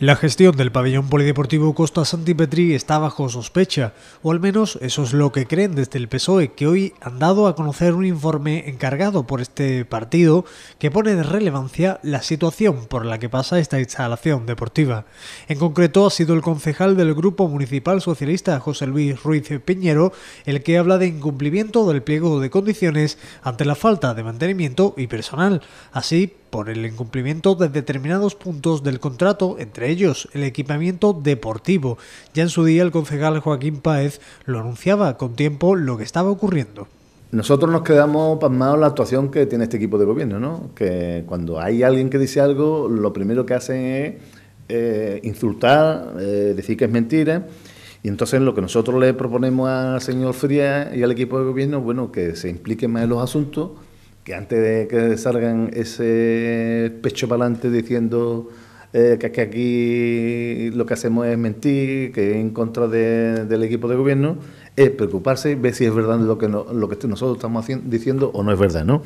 La gestión del pabellón polideportivo Costa Santipetri está bajo sospecha, o al menos eso es lo que creen desde el PSOE, que hoy han dado a conocer un informe encargado por este partido que pone de relevancia la situación por la que pasa esta instalación deportiva. En concreto, ha sido el concejal del Grupo Municipal Socialista José Luis Ruiz Peñero el que habla de incumplimiento del pliego de condiciones ante la falta de mantenimiento y personal. Así, por el incumplimiento de determinados puntos del contrato, entre ellos el equipamiento deportivo. Ya en su día el concejal Joaquín Páez lo anunciaba con tiempo lo que estaba ocurriendo. Nosotros nos quedamos pasmados la actuación que tiene este equipo de gobierno, ¿no? Que cuando hay alguien que dice algo, lo primero que hacen es eh, insultar, eh, decir que es mentira. Y entonces lo que nosotros le proponemos al señor fría y al equipo de gobierno, bueno, que se implique más en los asuntos que antes de que salgan ese pecho para adelante diciendo eh, que, aquí lo que hacemos es mentir, que es en contra del equipo de gobierno, es preocuparse y ver si es verdad lo que, lo que nosotros estamos haciendo, diciendo o no es verdad, ¿no?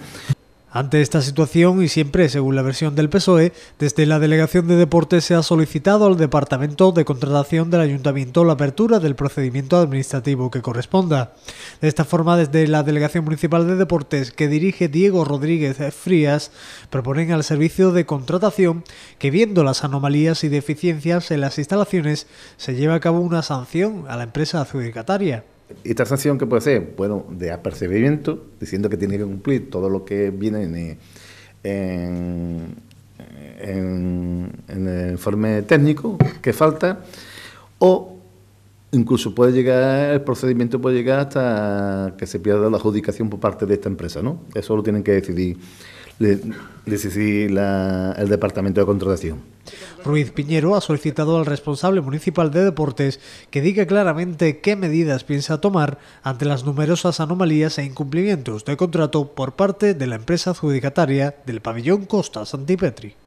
Ante esta situación y siempre según la versión del PSOE, desde la Delegación de Deportes se ha solicitado al Departamento de Contratación del Ayuntamiento la apertura del procedimiento administrativo que corresponda. De esta forma, desde la Delegación Municipal de Deportes que dirige Diego Rodríguez Frías, proponen al servicio de contratación que viendo las anomalías y deficiencias en las instalaciones se lleve a cabo una sanción a la empresa adjudicataria esta sanción que puede ser, bueno, de apercibimiento, diciendo que tiene que cumplir todo lo que viene en, el informe técnico que falta, o incluso puede llegar, el procedimiento puede llegar hasta que se pierda la adjudicación por parte de esta empresa, ¿no? Eso lo tienen que decidir, decidir el Departamento de Contratación. Ruiz Piñero ha solicitado al responsable municipal de deportes que diga claramente qué medidas piensa tomar ante las numerosas anomalías e incumplimientos de contrato por parte de la empresa adjudicataria del pabellón Costa Santipetri.